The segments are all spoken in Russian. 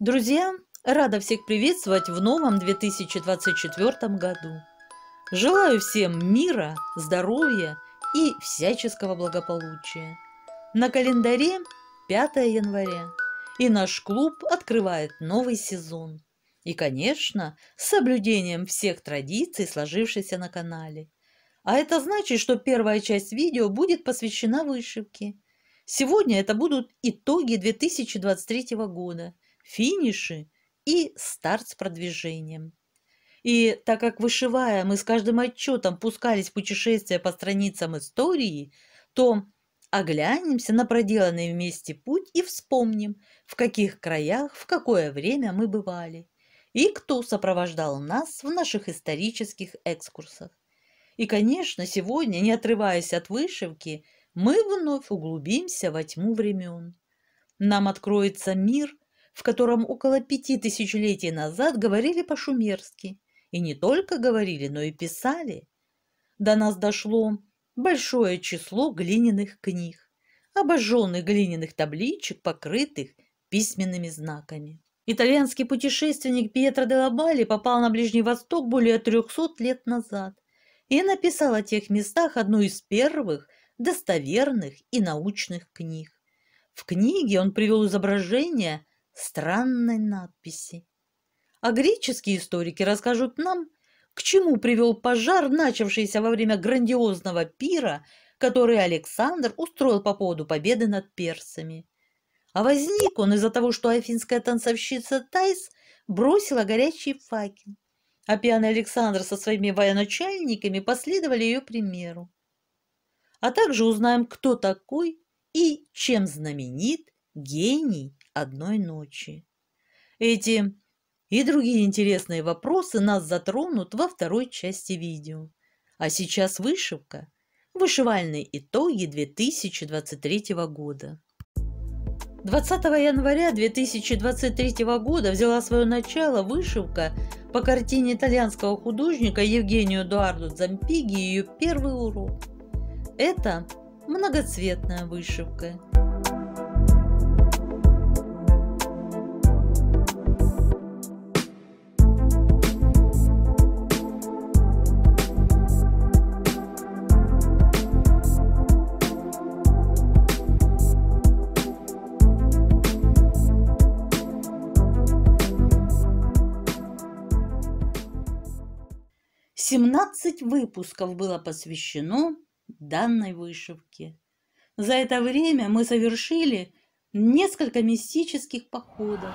Друзья, рада всех приветствовать в новом 2024 году. Желаю всем мира, здоровья и всяческого благополучия. На календаре 5 января, и наш клуб открывает новый сезон. И, конечно, с соблюдением всех традиций, сложившихся на канале. А это значит, что первая часть видео будет посвящена вышивке. Сегодня это будут итоги 2023 года – финиши и старт с продвижением. И так как вышивая мы с каждым отчетом пускались в путешествие по страницам истории, то оглянемся на проделанный вместе путь и вспомним, в каких краях, в какое время мы бывали и кто сопровождал нас в наших исторических экскурсах. И, конечно, сегодня, не отрываясь от вышивки, мы вновь углубимся во тьму времен. Нам откроется мир, в котором около пяти тысячелетий назад говорили по-шумерски. И не только говорили, но и писали. До нас дошло большое число глиняных книг, обожженных глиняных табличек, покрытых письменными знаками. Итальянский путешественник Пьетро де Лабали попал на Ближний Восток более 300 лет назад и написал о тех местах одну из первых достоверных и научных книг. В книге он привел изображения странной надписи. А греческие историки расскажут нам, к чему привел пожар, начавшийся во время грандиозного пира, который Александр устроил по поводу победы над персами. А возник он из-за того, что афинская танцовщица Тайс бросила горячий факел, а пьяный Александр со своими военачальниками последовали ее примеру. А также узнаем, кто такой и чем знаменит гений одной ночи. Эти и другие интересные вопросы нас затронут во второй части видео. А сейчас вышивка. Вышивальные итоги 2023 года. 20 января 2023 года взяла свое начало вышивка по картине итальянского художника Евгению Эдуарду Зампиги ее первый урок. Это многоцветная вышивка – 18 выпусков было посвящено данной вышивке. За это время мы совершили несколько мистических походов.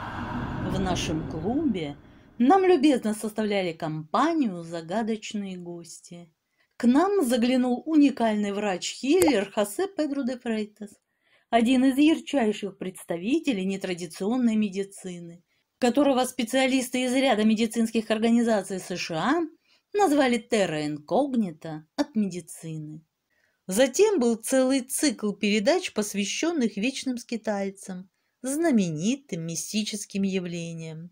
В нашем клубе нам любезно составляли компанию загадочные гости. К нам заглянул уникальный врач-хиллер Хосе Педро де Фрейтес, один из ярчайших представителей нетрадиционной медицины, которого специалисты из ряда медицинских организаций США – назвали терра инкогнито от медицины. Затем был целый цикл передач, посвященных вечным скитальцам, знаменитым мистическим явлениям.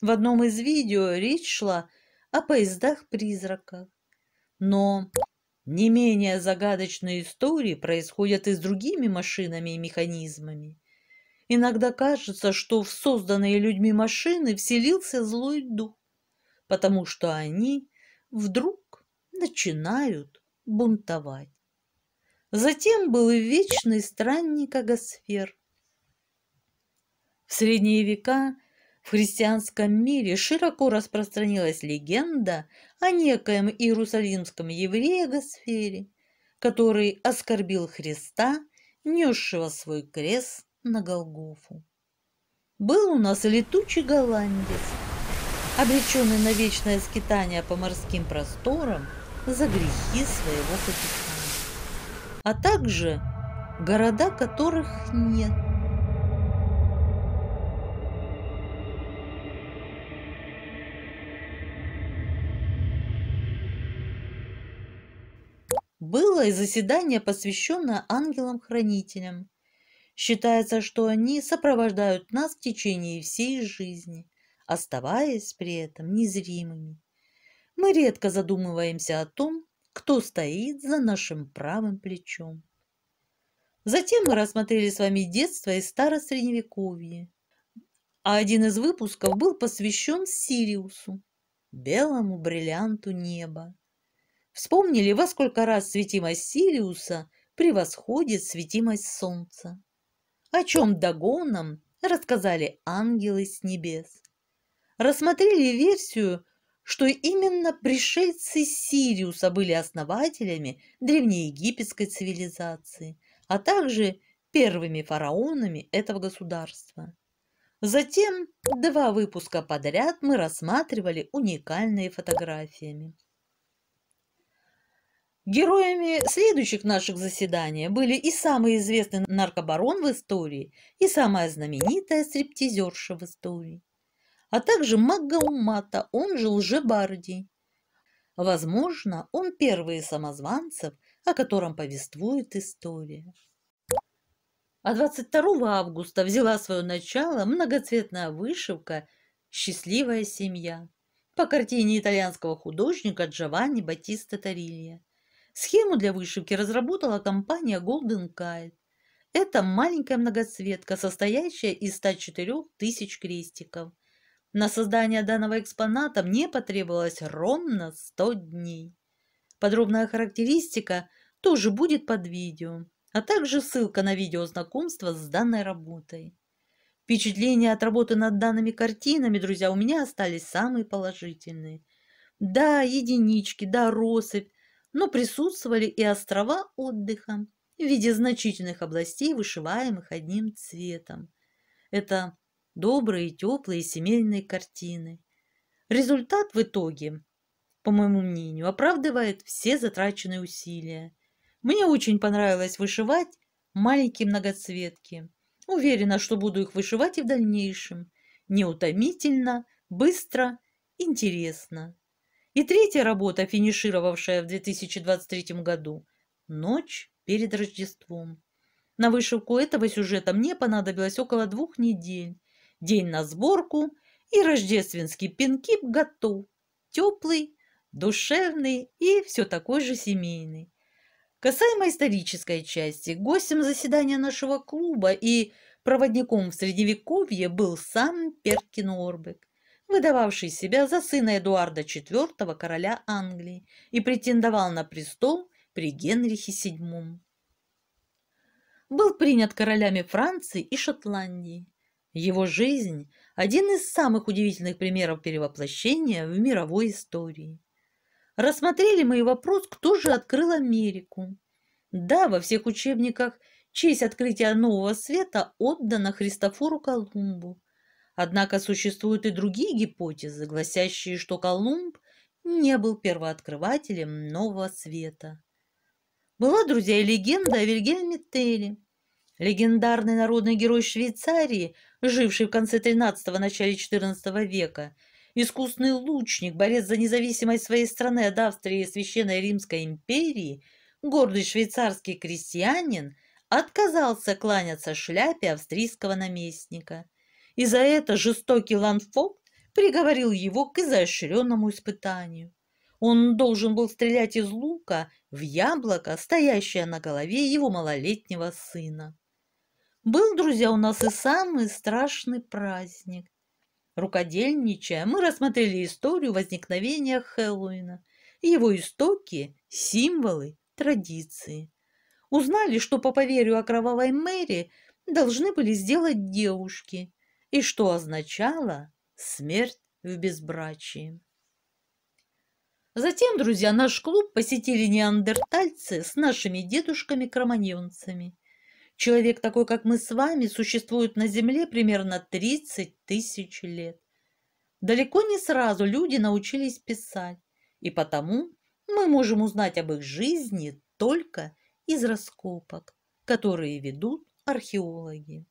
В одном из видео речь шла о поездах-призраках. Но не менее загадочные истории происходят и с другими машинами и механизмами. Иногда кажется, что в созданные людьми машины вселился злой дух, потому что они вдруг начинают бунтовать. Затем был и вечный странник Агосфер. В средние века в христианском мире широко распространилась легенда о некоем иерусалимском еврее Агосфере, который оскорбил Христа, несшего свой крест на Голгофу. Был у нас летучий голландец – обреченный на вечное скитание по морским просторам за грехи своего капитана, а также города которых нет. Было и заседание, посвященное ангелам-хранителям. Считается, что они сопровождают нас в течение всей жизни – оставаясь при этом незримыми. Мы редко задумываемся о том, кто стоит за нашим правым плечом. Затем мы рассмотрели с вами детство и старосредневековье, а один из выпусков был посвящен Сириусу, белому бриллианту неба. Вспомнили, во сколько раз светимость Сириуса превосходит светимость Солнца. О чем догоном рассказали ангелы с небес рассмотрели версию, что именно пришельцы Сириуса были основателями древнеегипетской цивилизации, а также первыми фараонами этого государства. Затем два выпуска подряд мы рассматривали уникальные фотографиями. Героями следующих наших заседаний были и самый известный наркобарон в истории, и самая знаменитая стриптизерша в истории а также мага Умата, он же Лжебардий. Возможно, он первый из самозванцев, о котором повествует история. А 22 августа взяла свое начало многоцветная вышивка «Счастливая семья» по картине итальянского художника Джованни Батиста Тарилья. Схему для вышивки разработала компания Golden Kite. Это маленькая многоцветка, состоящая из 104 тысяч крестиков – на создание данного экспоната мне потребовалось ровно 100 дней. Подробная характеристика тоже будет под видео, а также ссылка на видео знакомства с данной работой. Впечатления от работы над данными картинами, друзья, у меня остались самые положительные. Да, единички, да, россыпь, но присутствовали и острова отдыха в виде значительных областей, вышиваемых одним цветом. Это добрые и теплой и картины. Результат в итоге, по моему мнению, оправдывает все затраченные усилия. Мне очень понравилось вышивать маленькие многоцветки. Уверена, что буду их вышивать и в дальнейшем. Неутомительно, быстро, интересно. И третья работа, финишировавшая в 2023 году – «Ночь перед Рождеством». На вышивку этого сюжета мне понадобилось около двух недель, день на сборку, и рождественский пинкип готов. Теплый, душевный и все такой же семейный. Касаемо исторической части, гостем заседания нашего клуба и проводником в Средневековье был сам Перкин Орбек, выдававший себя за сына Эдуарда IV, короля Англии, и претендовал на престол при Генрихе VII. Был принят королями Франции и Шотландии. Его жизнь – один из самых удивительных примеров перевоплощения в мировой истории. Рассмотрели мы и вопрос, кто же открыл Америку. Да, во всех учебниках честь открытия Нового Света отдана Христофору Колумбу. Однако существуют и другие гипотезы, гласящие, что Колумб не был первооткрывателем Нового Света. Была, друзья, и легенда о Вильгельме Телле. Легендарный народный герой Швейцарии живший в конце XIII – начале XIV века, искусный лучник, борец за независимость своей страны от Австрии и Священной Римской империи, гордый швейцарский крестьянин, отказался кланяться шляпе австрийского наместника. И за это жестокий Ланфок приговорил его к изощренному испытанию. Он должен был стрелять из лука в яблоко, стоящее на голове его малолетнего сына. Был, друзья, у нас и самый страшный праздник. Рукодельничая, мы рассмотрели историю возникновения Хэллоуина, его истоки, символы, традиции. Узнали, что по поверью о кровавой Мэри должны были сделать девушки, и что означало смерть в безбрачии. Затем, друзья, наш клуб посетили неандертальцы с нашими дедушками-кроманьонцами – Человек такой, как мы с вами, существует на Земле примерно 30 тысяч лет. Далеко не сразу люди научились писать, и потому мы можем узнать об их жизни только из раскопок, которые ведут археологи.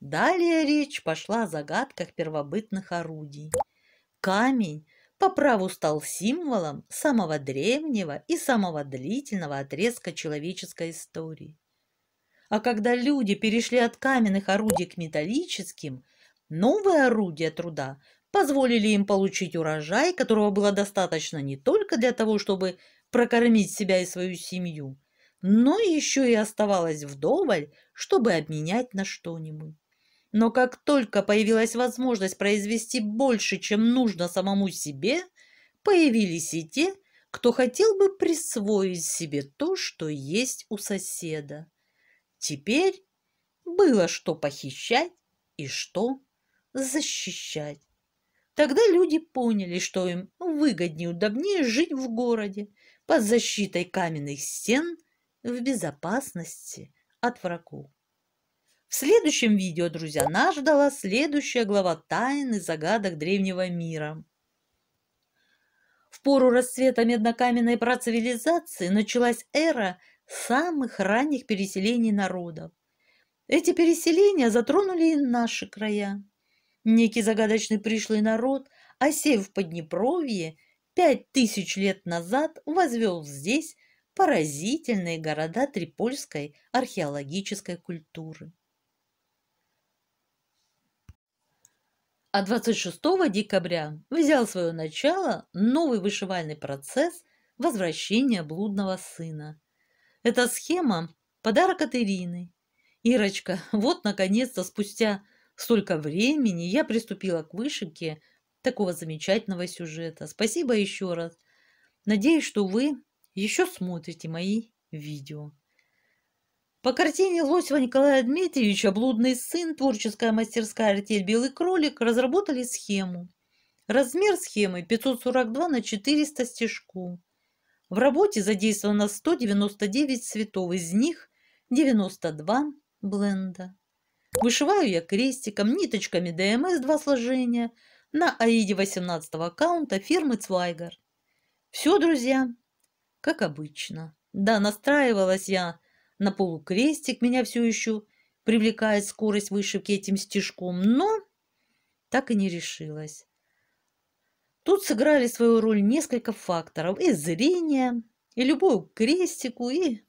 Далее речь пошла о загадках первобытных орудий. Камень по праву стал символом самого древнего и самого длительного отрезка человеческой истории. А когда люди перешли от каменных орудий к металлическим, новые орудия труда позволили им получить урожай, которого было достаточно не только для того, чтобы прокормить себя и свою семью, но еще и оставалось вдоволь, чтобы обменять на что-нибудь. Но как только появилась возможность произвести больше, чем нужно самому себе, появились и те, кто хотел бы присвоить себе то, что есть у соседа. Теперь было что похищать и что защищать. Тогда люди поняли, что им выгоднее, удобнее жить в городе под защитой каменных стен в безопасности от врагов. В следующем видео, друзья, нас ждала следующая глава тайн и загадок древнего мира. В пору расцвета меднокаменной процивилизации началась эра самых ранних переселений народов. Эти переселения затронули и наши края. Некий загадочный пришлый народ, осев в Поднепровье, пять тысяч лет назад возвел здесь поразительные города трипольской археологической культуры. А 26 декабря взял свое начало новый вышивальный процесс возвращения блудного сына – эта схема – подарок от Ирины. Ирочка, вот наконец-то спустя столько времени я приступила к вышивке такого замечательного сюжета. Спасибо еще раз. Надеюсь, что вы еще смотрите мои видео. По картине Лосева Николая Дмитриевича «Блудный сын», творческая мастерская «Артель Белый кролик» разработали схему. Размер схемы 542 на 400 стежку. В работе задействовано 199 цветов, из них 92 бленда. Вышиваю я крестиком, ниточками ДМС два сложения на аиде 18 аккаунта фирмы Цвайгар. Все, друзья, как обычно. Да, настраивалась я на полукрестик, меня все еще привлекает скорость вышивки этим стежком, но так и не решилась. Тут сыграли свою роль несколько факторов. И зрение, и любую крестику, и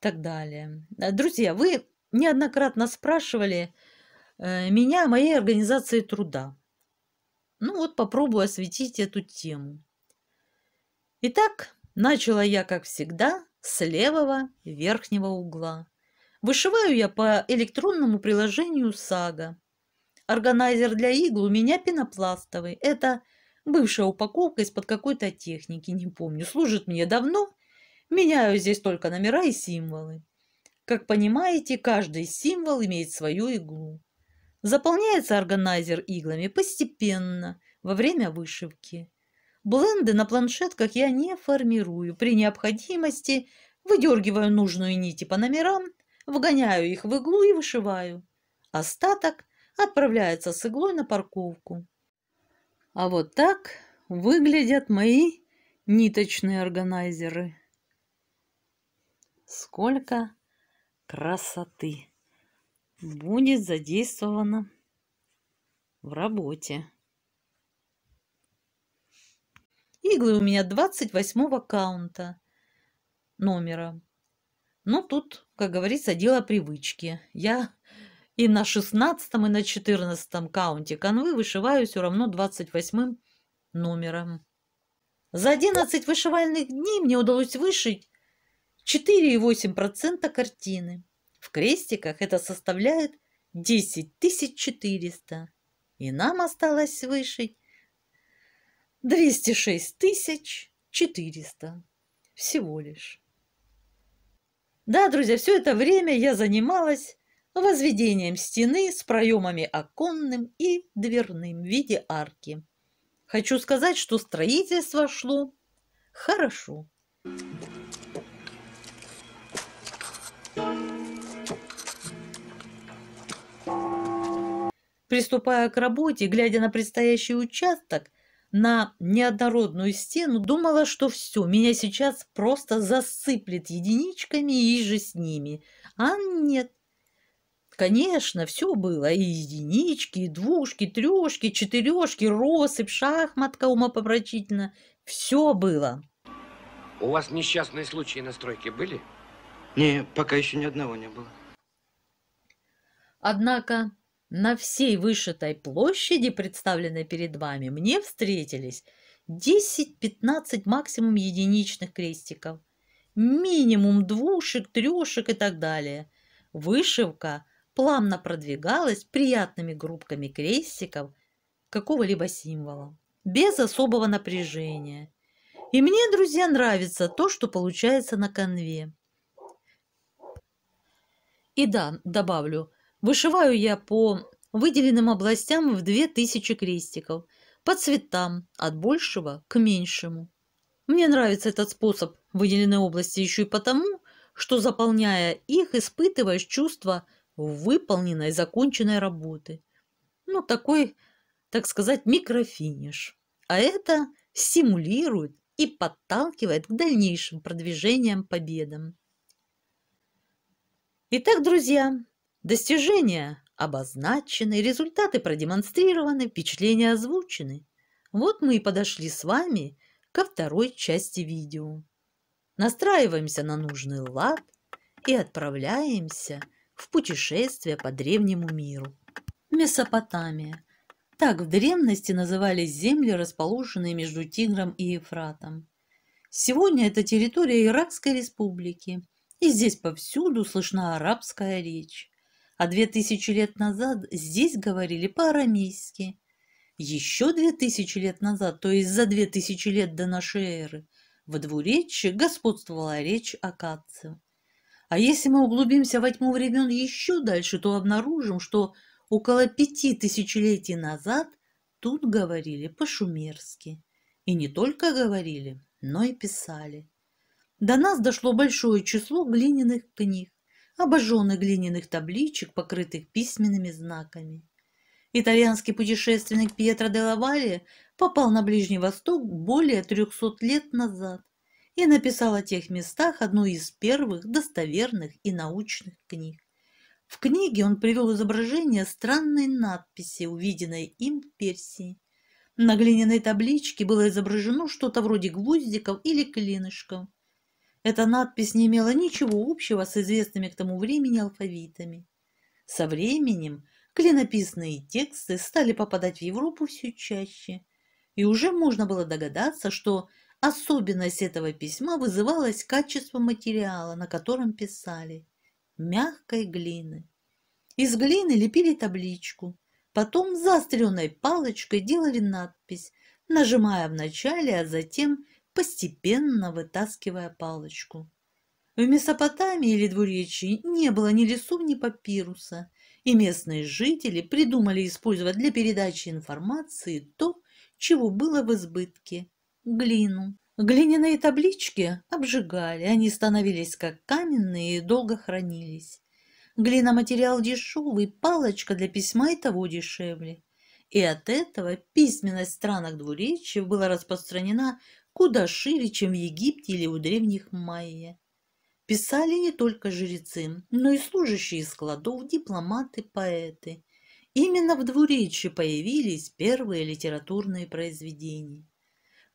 так далее. Друзья, вы неоднократно спрашивали э, меня о моей организации труда. Ну вот попробую осветить эту тему. Итак, начала я, как всегда, с левого верхнего угла. Вышиваю я по электронному приложению «Сага». Органайзер для игл у меня пенопластовый. Это бывшая упаковка из-под какой-то техники, не помню. Служит мне давно. Меняю здесь только номера и символы. Как понимаете, каждый символ имеет свою иглу. Заполняется органайзер иглами постепенно, во время вышивки. Бленды на планшетках я не формирую. При необходимости выдергиваю нужную нити по номерам, вгоняю их в иглу и вышиваю. Остаток отправляется с иглой на парковку. А вот так выглядят мои ниточные органайзеры. Сколько красоты будет задействовано в работе. Иглы у меня 28 аккаунта номера. Но тут, как говорится, дело привычки. Я и на 16 и на 14 каунте канвы вышиваю все равно 28 номером. За 11 вышивальных дней мне удалось вышить 4,8% картины. В крестиках это составляет 10 400. И нам осталось вышить 206 400 всего лишь. Да, друзья, все это время я занималась возведением стены с проемами оконным и дверным в виде арки. Хочу сказать, что строительство шло хорошо. Приступая к работе, глядя на предстоящий участок, на неоднородную стену, думала, что все, меня сейчас просто засыплет единичками и же с ними. А нет, Конечно, все было. И единички, и двушки, трешки, четырешки, россыпь, шахматка умопопрочительно. Все было. У вас несчастные случаи на стройке были? Не, пока еще ни одного не было. Однако на всей вышитой площади, представленной перед вами, мне встретились 10-15 максимум единичных крестиков, минимум двушек, трешек и так далее. Вышивка плавно продвигалась приятными группками крестиков какого-либо символа, без особого напряжения. И мне, друзья, нравится то, что получается на конве. И да, добавлю, вышиваю я по выделенным областям в 2000 крестиков, по цветам, от большего к меньшему. Мне нравится этот способ выделенной области еще и потому, что, заполняя их, испытываешь чувство – выполненной и законченной работы. Ну, такой, так сказать, микрофиниш. А это стимулирует и подталкивает к дальнейшим продвижениям, победам. Итак, друзья, достижения обозначены, результаты продемонстрированы, впечатления озвучены. Вот мы и подошли с вами ко второй части видео. Настраиваемся на нужный лад и отправляемся – в путешествие по древнему миру. Месопотамия. Так в древности назывались земли, расположенные между Тигром и Ефратом. Сегодня это территория Иракской республики, и здесь повсюду слышна арабская речь. А две тысячи лет назад здесь говорили по-арамейски. Еще две тысячи лет назад, то есть за две тысячи лет до нашей эры, в двуречье господствовала речь акадцев. А если мы углубимся во тьму времен еще дальше, то обнаружим, что около пяти тысячелетий назад тут говорили по-шумерски. И не только говорили, но и писали. До нас дошло большое число глиняных книг, обожженных глиняных табличек, покрытых письменными знаками. Итальянский путешественник Пьетро де Лавале попал на Ближний Восток более 300 лет назад и написал о тех местах одну из первых достоверных и научных книг. В книге он привел изображение странной надписи, увиденной им в Персии. На глиняной табличке было изображено что-то вроде гвоздиков или клинышков. Эта надпись не имела ничего общего с известными к тому времени алфавитами. Со временем клинописные тексты стали попадать в Европу все чаще, и уже можно было догадаться, что Особенность этого письма вызывалась качество материала, на котором писали, мягкой глины. Из глины лепили табличку, потом заостренной палочкой делали надпись, нажимая вначале, а затем постепенно вытаскивая палочку. В Месопотамии или Двуречии не было ни лесов, ни папируса, и местные жители придумали использовать для передачи информации то, чего было в избытке глину. Глиняные таблички обжигали, они становились как каменные и долго хранились. Глина материал дешевый, палочка для письма и того дешевле. И от этого письменность в странах двуречья была распространена куда шире, чем в Египте или у древних майя. Писали не только жрецы, но и служащие из складов, дипломаты, поэты. Именно в двуречье появились первые литературные произведения.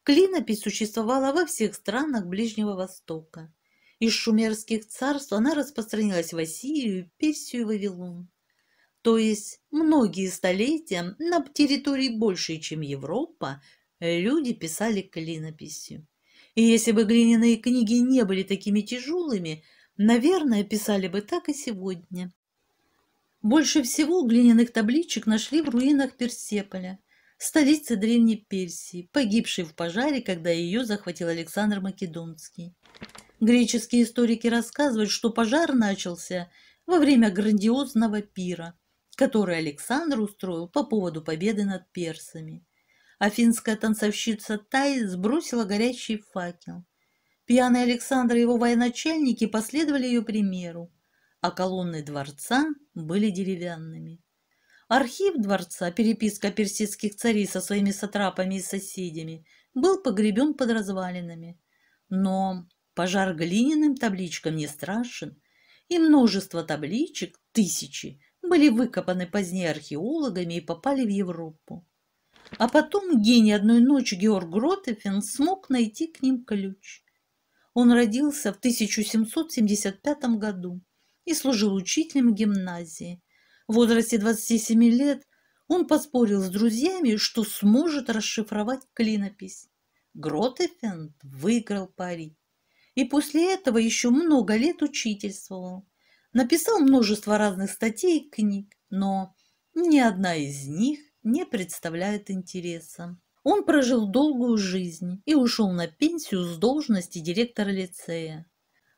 Клинопись существовала во всех странах Ближнего Востока. Из шумерских царств она распространилась в Ассирию, Персию и Вавилон. То есть многие столетия на территории большей, чем Европа, люди писали клинописью. И если бы глиняные книги не были такими тяжелыми, наверное, писали бы так и сегодня. Больше всего глиняных табличек нашли в руинах Персеполя. Столица Древней Персии, погибшей в пожаре, когда ее захватил Александр Македонский. Греческие историки рассказывают, что пожар начался во время грандиозного пира, который Александр устроил по поводу победы над персами. Афинская танцовщица Тай сбросила горящий факел. Пьяный Александр и его военачальники последовали ее примеру, а колонны дворца были деревянными. Архив дворца, переписка персидских царей со своими сатрапами и соседями, был погребен под развалинами. Но пожар глиняным табличкам не страшен, и множество табличек, тысячи, были выкопаны позднее археологами и попали в Европу. А потом гений одной ночи Георг Гротефен смог найти к ним ключ. Он родился в 1775 году и служил учителем гимназии. В возрасте 27 лет он поспорил с друзьями, что сможет расшифровать клинопись. Гротефенд выиграл пари. И после этого еще много лет учительствовал. Написал множество разных статей и книг, но ни одна из них не представляет интереса. Он прожил долгую жизнь и ушел на пенсию с должности директора лицея.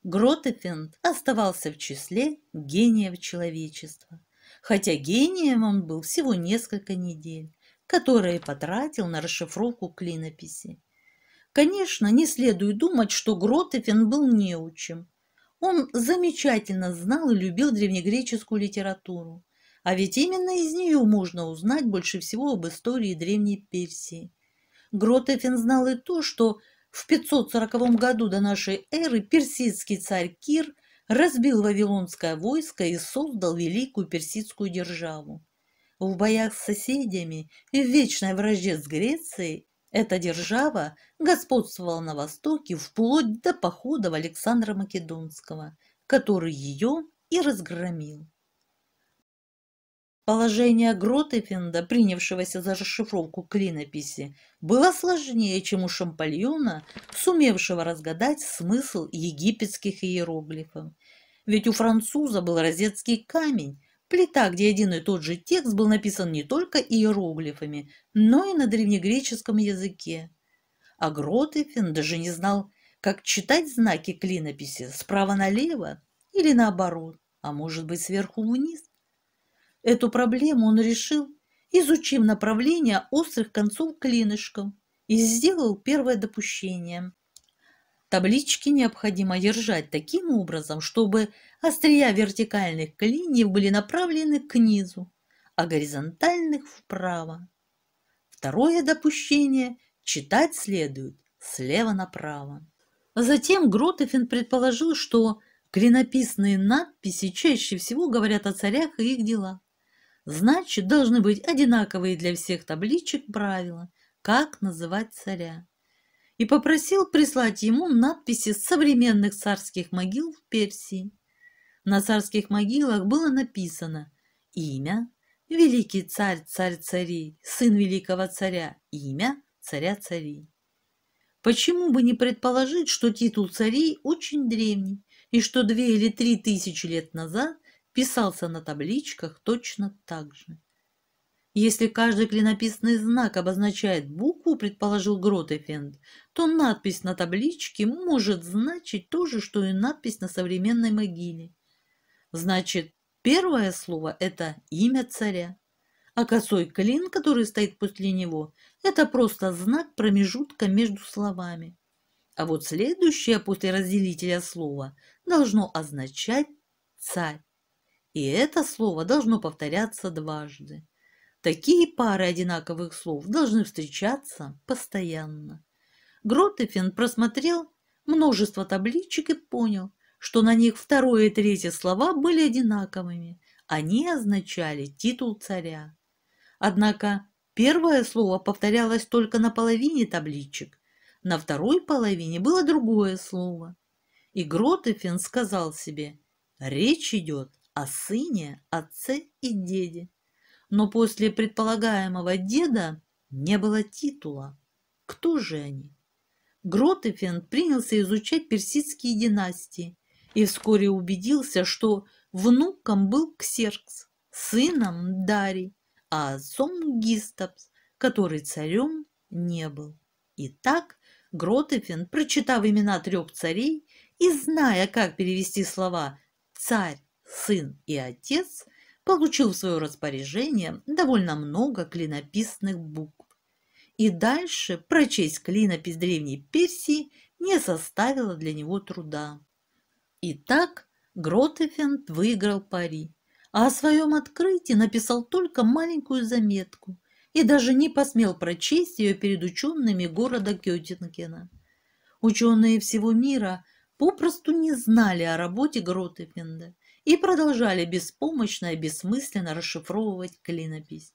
Гротефенд оставался в числе гениев человечества хотя гением он был всего несколько недель, которые потратил на расшифровку клинописи. Конечно, не следует думать, что Гротефен был неучим. Он замечательно знал и любил древнегреческую литературу. А ведь именно из нее можно узнать больше всего об истории Древней Персии. Гротефен знал и то, что в 540 году до нашей эры персидский царь Кир – разбил вавилонское войско и создал великую персидскую державу. В боях с соседями и в вечной вражде с Грецией эта держава господствовала на Востоке вплоть до походов Александра Македонского, который ее и разгромил. Положение Гротефенда, принявшегося за расшифровку клинописи, было сложнее, чем у Шампальона, сумевшего разгадать смысл египетских иероглифов. Ведь у француза был розетский камень, плита, где один и тот же текст был написан не только иероглифами, но и на древнегреческом языке. А Гротефен даже не знал, как читать знаки клинописи справа налево или наоборот, а может быть сверху вниз. Эту проблему он решил, изучив направление острых концов клинышком и сделал первое допущение. Таблички необходимо держать таким образом, чтобы острия вертикальных клиньев были направлены к низу, а горизонтальных вправо. Второе допущение – читать следует слева направо. Затем Гротефин предположил, что клинописные надписи чаще всего говорят о царях и их делах. Значит, должны быть одинаковые для всех табличек правила, как называть царя. И попросил прислать ему надписи современных царских могил в Персии. На царских могилах было написано имя «Великий царь, царь царей, сын великого царя, имя царя царей». Почему бы не предположить, что титул царей очень древний, и что две или три тысячи лет назад писался на табличках точно так же. Если каждый клинописный знак обозначает букву, предположил Гротефенд, то надпись на табличке может значить то же, что и надпись на современной могиле. Значит, первое слово – это имя царя, а косой клин, который стоит после него, это просто знак промежутка между словами. А вот следующее после разделителя слова должно означать «царь». И это слово должно повторяться дважды. Такие пары одинаковых слов должны встречаться постоянно. Гротефин просмотрел множество табличек и понял, что на них второе и третье слова были одинаковыми. Они означали титул царя. Однако первое слово повторялось только на половине табличек, на второй половине было другое слово. И Гротефин сказал себе, речь идет о сыне, отце и деде. Но после предполагаемого деда не было титула. Кто же они? Гротефен принялся изучать персидские династии и вскоре убедился, что внуком был Ксеркс, сыном Дарий, а отцом Гистопс, который царем не был. Итак, Гротефен, прочитав имена трех царей и зная, как перевести слова «царь», сын и отец, получил в свое распоряжение довольно много клинописных букв. И дальше прочесть клинопись Древней Персии не составило для него труда. Итак, Гротефенд выиграл пари, а о своем открытии написал только маленькую заметку и даже не посмел прочесть ее перед учеными города Кётингена. Ученые всего мира – попросту не знали о работе Гротефенда и продолжали беспомощно и бессмысленно расшифровывать клинопись.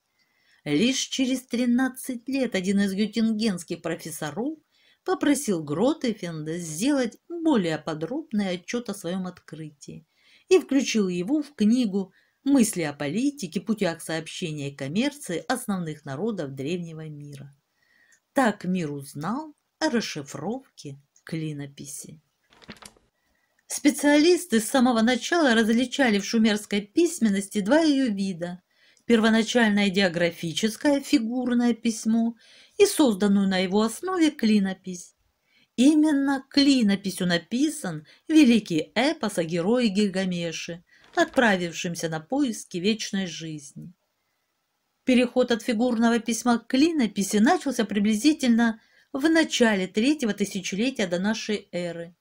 Лишь через 13 лет один из гютингенских профессоров попросил Гротефенда сделать более подробный отчет о своем открытии и включил его в книгу «Мысли о политике, путях сообщения и коммерции основных народов древнего мира». Так мир узнал о расшифровке клинописи. Специалисты с самого начала различали в шумерской письменности два ее вида – первоначальное диаграфическое фигурное письмо и созданную на его основе клинопись. Именно клинописью написан великий эпос о герое Гильгамеше, отправившемся на поиски вечной жизни. Переход от фигурного письма к клинописи начался приблизительно в начале третьего тысячелетия до нашей эры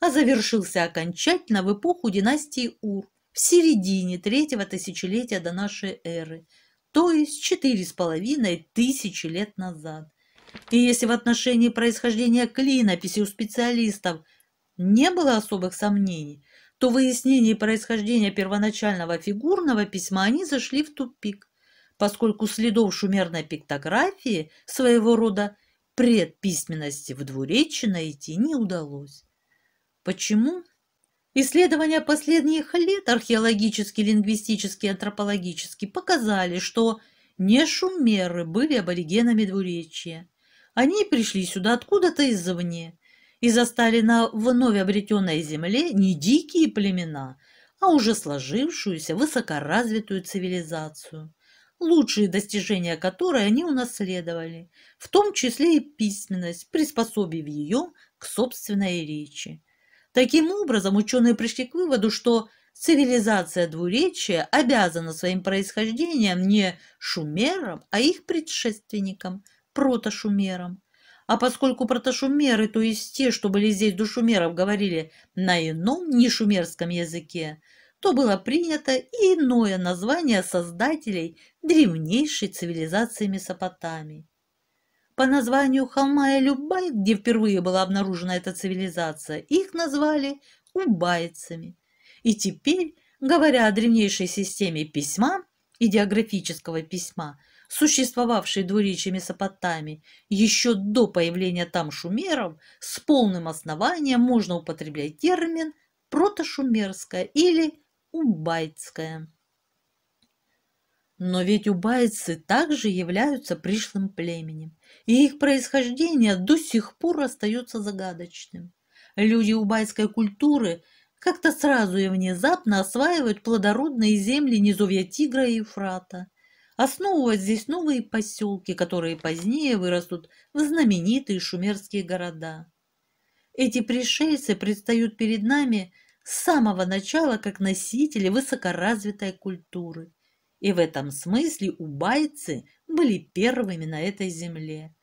а завершился окончательно в эпоху династии Ур в середине третьего тысячелетия до нашей эры, то есть четыре с половиной тысячи лет назад. И если в отношении происхождения клинописи у специалистов не было особых сомнений, то в выяснении происхождения первоначального фигурного письма они зашли в тупик, поскольку следов шумерной пиктографии своего рода предписьменности в двуречи найти не удалось. Почему? Исследования последних лет археологические, лингвистические, антропологические показали, что не шумеры были аборигенами двуречья. Они пришли сюда откуда-то извне и застали на вновь обретенной земле не дикие племена, а уже сложившуюся высокоразвитую цивилизацию, лучшие достижения которой они унаследовали, в том числе и письменность, приспособив ее к собственной речи. Таким образом, ученые пришли к выводу, что цивилизация двуречия обязана своим происхождением не шумерам, а их предшественникам – протошумерам. А поскольку протошумеры, то есть те, что были здесь до шумеров, говорили на ином, не шумерском языке, то было принято иное название создателей древнейшей цивилизации Месопотамии. По названию холма Элюбай, где впервые была обнаружена эта цивилизация, их назвали убайцами. И теперь, говоря о древнейшей системе письма и письма, существовавшей двуречья Месопотамии еще до появления там шумеров, с полным основанием можно употреблять термин протошумерская или убайтская. Но ведь убайцы также являются пришлым племенем, и их происхождение до сих пор остается загадочным. Люди убайской культуры как-то сразу и внезапно осваивают плодородные земли низовья Тигра и Ефрата, основывая здесь новые поселки, которые позднее вырастут в знаменитые шумерские города. Эти пришельцы предстают перед нами с самого начала как носители высокоразвитой культуры – и в этом смысле убайцы были первыми на этой земле,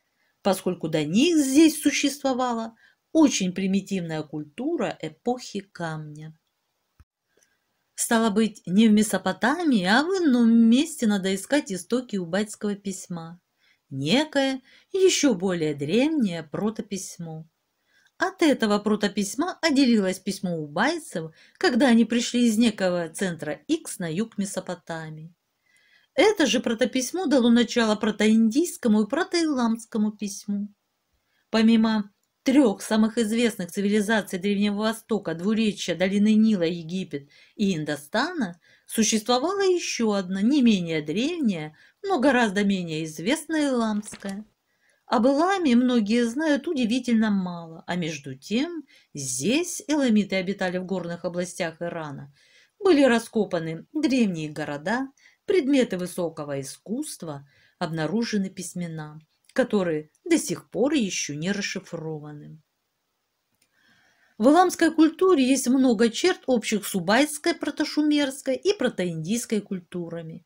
поскольку до них здесь существовала очень примитивная культура эпохи камня. Стало быть, не в Месопотамии, а в ином месте надо искать истоки убайского письма. Некое, еще более древнее протописьмо. От этого протописьма отделилось письмо убайцев, когда они пришли из некого центра X на юг Месопотамии. Это же протописьмо дало начало протоиндийскому и протоиламскому письму. Помимо трех самых известных цивилизаций Древнего Востока, Двуречья, Долины Нила, Египет и Индостана, существовала еще одна, не менее древняя, но гораздо менее известная иламская. Об Иламе многие знают удивительно мало, а между тем здесь эламиты обитали в горных областях Ирана. Были раскопаны древние города – предметы высокого искусства обнаружены письмена, которые до сих пор еще не расшифрованы. В иламской культуре есть много черт общих с убайской, протошумерской и протоиндийской культурами,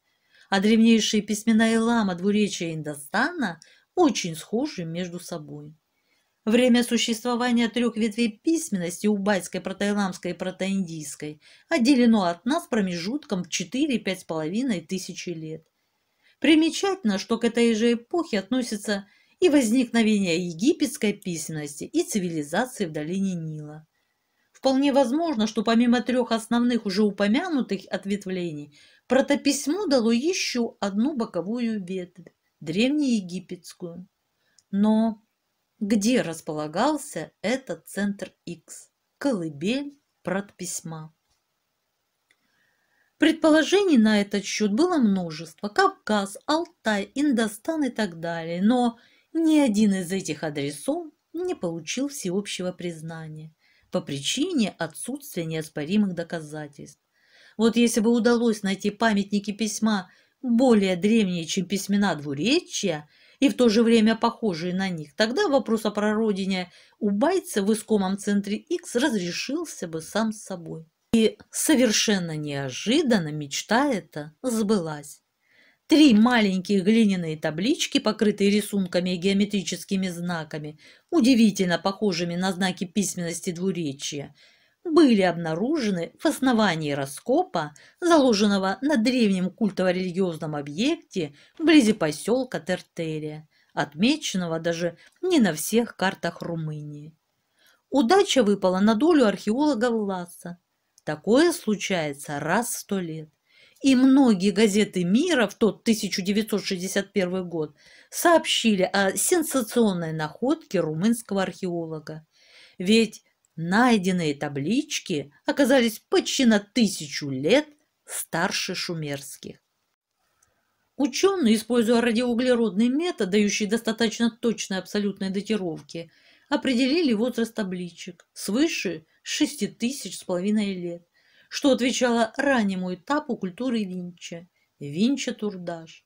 а древнейшие письмена Илама, двуречия Индостана очень схожи между собой. Время существования трех ветвей письменности убайской, протоиламской и протоиндийской отделено от нас промежутком 4-5,5 тысячи лет. Примечательно, что к этой же эпохе относятся и возникновение египетской письменности и цивилизации в долине Нила. Вполне возможно, что помимо трех основных уже упомянутых ответвлений, протописьмо дало еще одну боковую ветвь – древнеегипетскую. Но где располагался этот центр X, колыбель протписьма. Предположений на этот счет было множество – Кавказ, Алтай, Индостан и так далее, но ни один из этих адресов не получил всеобщего признания по причине отсутствия неоспоримых доказательств. Вот если бы удалось найти памятники письма более древние, чем письмена двуречья, и в то же время похожие на них, тогда вопрос о прародине убайца в искомом центре X разрешился бы сам собой. И совершенно неожиданно мечта эта сбылась. Три маленькие глиняные таблички, покрытые рисунками и геометрическими знаками, удивительно похожими на знаки письменности двуречия – были обнаружены в основании раскопа, заложенного на древнем культово-религиозном объекте вблизи поселка Тертерия, отмеченного даже не на всех картах Румынии. Удача выпала на долю археолога Власа. Такое случается раз в сто лет. И многие газеты мира в тот 1961 год сообщили о сенсационной находке румынского археолога. Ведь найденные таблички оказались почти на тысячу лет старше шумерских. Ученые, используя радиоуглеродный метод, дающий достаточно точной абсолютной датировки, определили возраст табличек свыше шести тысяч с половиной лет, что отвечало раннему этапу культуры Винча, Винча-Турдаш.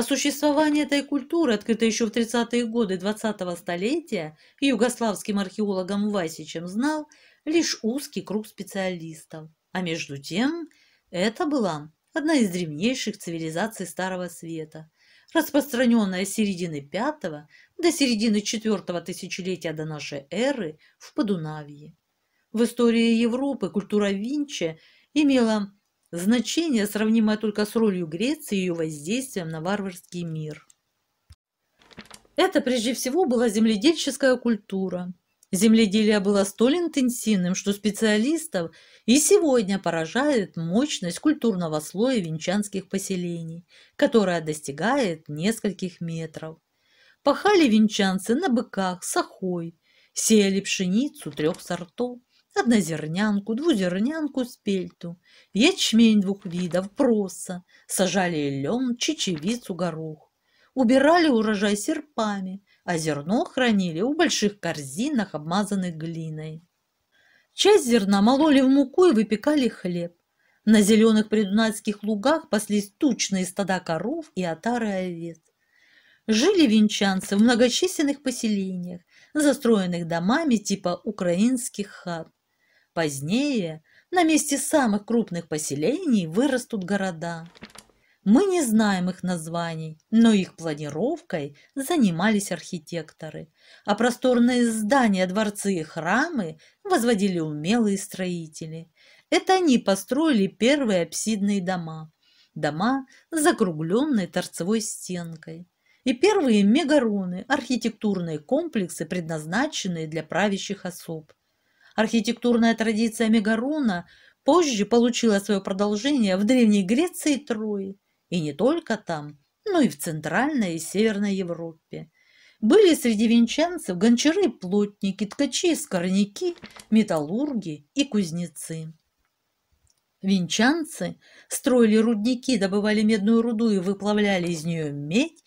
О существовании этой культуры, открытой еще в 30-е годы 20-го столетия югославским археологом Васичем, знал лишь узкий круг специалистов. А между тем, это была одна из древнейших цивилизаций Старого Света, распространенная с середины V до середины IV тысячелетия до нашей эры в Подунавье. В истории Европы культура Винчи имела значение, сравнимое только с ролью Греции и ее воздействием на варварский мир. Это прежде всего была земледельческая культура. Земледелие было столь интенсивным, что специалистов и сегодня поражает мощность культурного слоя венчанских поселений, которая достигает нескольких метров. Пахали венчанцы на быках, сахой, сеяли пшеницу трех сортов однозернянку, двузернянку, спельту, ячмень двух видов, проса, сажали лен, чечевицу, горох. Убирали урожай серпами, а зерно хранили в больших корзинах, обмазанных глиной. Часть зерна мололи в муку и выпекали хлеб. На зеленых придунайских лугах паслись тучные стада коров и отары овец. Жили венчанцы в многочисленных поселениях, застроенных домами типа украинских хат. Позднее на месте самых крупных поселений вырастут города. Мы не знаем их названий, но их планировкой занимались архитекторы, а просторные здания, дворцы и храмы возводили умелые строители. Это они построили первые апсидные дома, дома с закругленной торцевой стенкой и первые мегароны, архитектурные комплексы, предназначенные для правящих особ. Архитектурная традиция Мегаруна позже получила свое продолжение в Древней Греции и Трои, и не только там, но и в Центральной и Северной Европе. Были среди венчанцев гончары плотники, ткачи и скорняки, металлурги и кузнецы. Венчанцы строили рудники, добывали медную руду и выплавляли из нее медь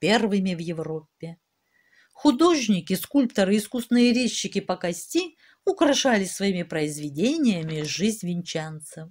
первыми в Европе. Художники, скульпторы, искусные резчики по кости – украшали своими произведениями жизнь венчанцев.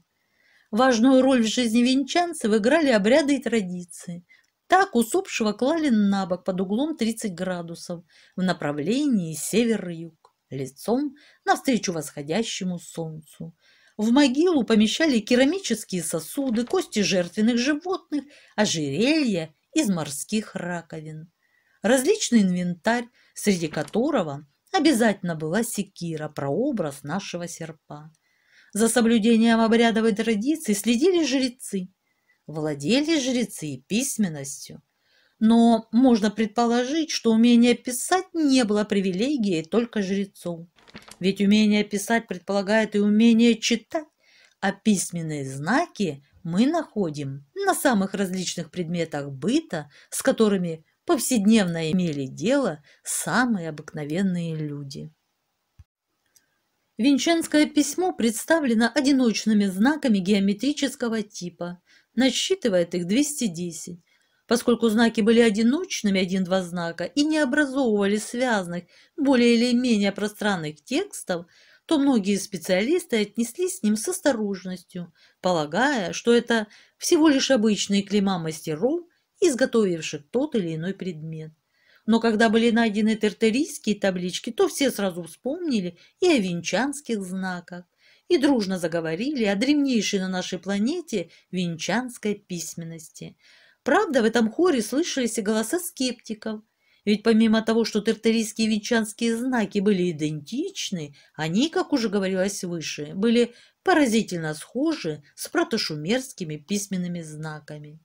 Важную роль в жизни венчанцев играли обряды и традиции. Так усопшего клали на бок под углом 30 градусов в направлении север-юг, лицом навстречу восходящему солнцу. В могилу помещали керамические сосуды, кости жертвенных животных, ожерелья из морских раковин. Различный инвентарь, среди которого обязательно была секира, прообраз нашего серпа. За соблюдением обрядовой традиции следили жрецы, владели жрецы письменностью, но можно предположить, что умение писать не было привилегией только жрецов. Ведь умение писать предполагает и умение читать, а письменные знаки мы находим на самых различных предметах быта, с которыми повседневно имели дело самые обыкновенные люди. Венчанское письмо представлено одиночными знаками геометрического типа, насчитывает их 210. Поскольку знаки были одиночными, один-два знака, и не образовывали связанных, более или менее пространных текстов, то многие специалисты отнеслись к ним с осторожностью, полагая, что это всего лишь обычные клима мастеров, изготовивших тот или иной предмет. Но когда были найдены тертерийские таблички, то все сразу вспомнили и о венчанских знаках, и дружно заговорили о древнейшей на нашей планете венчанской письменности. Правда, в этом хоре слышались и голоса скептиков, ведь помимо того, что тертерийские венчанские знаки были идентичны, они, как уже говорилось выше, были поразительно схожи с протошумерскими письменными знаками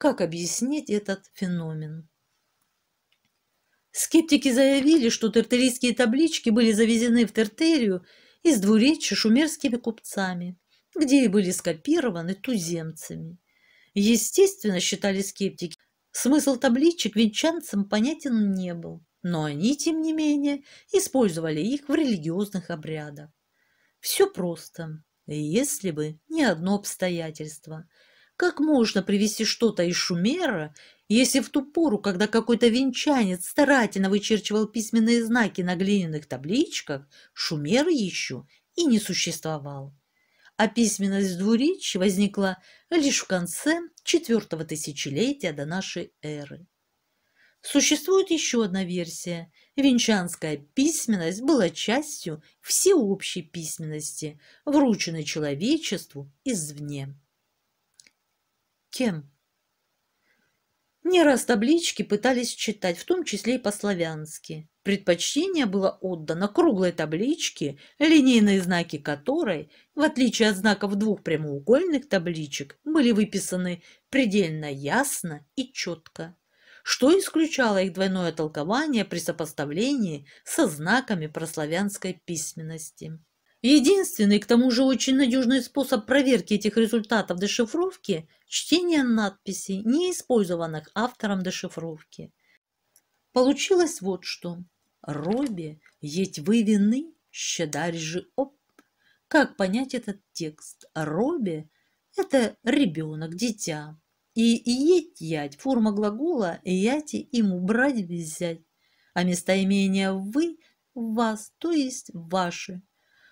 как объяснить этот феномен. Скептики заявили, что тертерийские таблички были завезены в Тертерию из двуречья шумерскими купцами, где и были скопированы туземцами. Естественно, считали скептики, смысл табличек венчанцам понятен не был, но они, тем не менее, использовали их в религиозных обрядах. Все просто, если бы не одно обстоятельство – как можно привести что-то из Шумера, если в ту пору, когда какой-то венчанец старательно вычерчивал письменные знаки на глиняных табличках, Шумер еще и не существовал? А письменность двуречь возникла лишь в конце четвертого тысячелетия до нашей эры. Существует еще одна версия. Венчанская письменность была частью всеобщей письменности, врученной человечеству извне. Кем? Не раз таблички пытались читать, в том числе и по-славянски. Предпочтение было отдано круглой табличке, линейные знаки которой, в отличие от знаков двух прямоугольных табличек, были выписаны предельно ясно и четко, что исключало их двойное толкование при сопоставлении со знаками прославянской письменности. Единственный, к тому же очень надежный способ проверки этих результатов дешифровки – чтение надписей, не использованных автором дешифровки. Получилось вот что. «Робби, едь вы вины, щедарь же оп». Как понять этот текст? «Робби» – это ребенок, дитя. И «еть ять» – форма глагола «яти» ему брать взять. А местоимение «вы» – вас, то есть «ваши».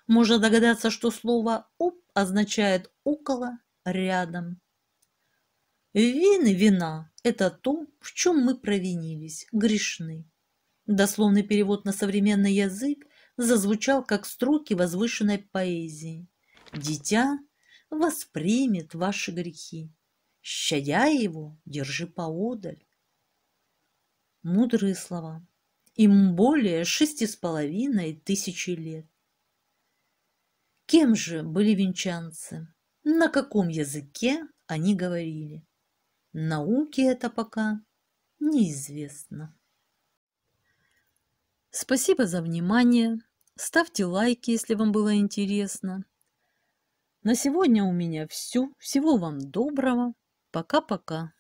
Можно догадаться, что слово "уп" означает «около», «рядом». Вин и вина – это то, в чем мы провинились, грешны. Дословный перевод на современный язык зазвучал как строки возвышенной поэзии. «Дитя воспримет ваши грехи, щадя его, держи поодаль». Мудрые слова. Им более шести с половиной тысячи лет. Кем же были венчанцы? На каком языке они говорили? Науке это пока неизвестно. Спасибо за внимание. Ставьте лайки, если вам было интересно. На сегодня у меня все. Всего вам доброго. Пока-пока.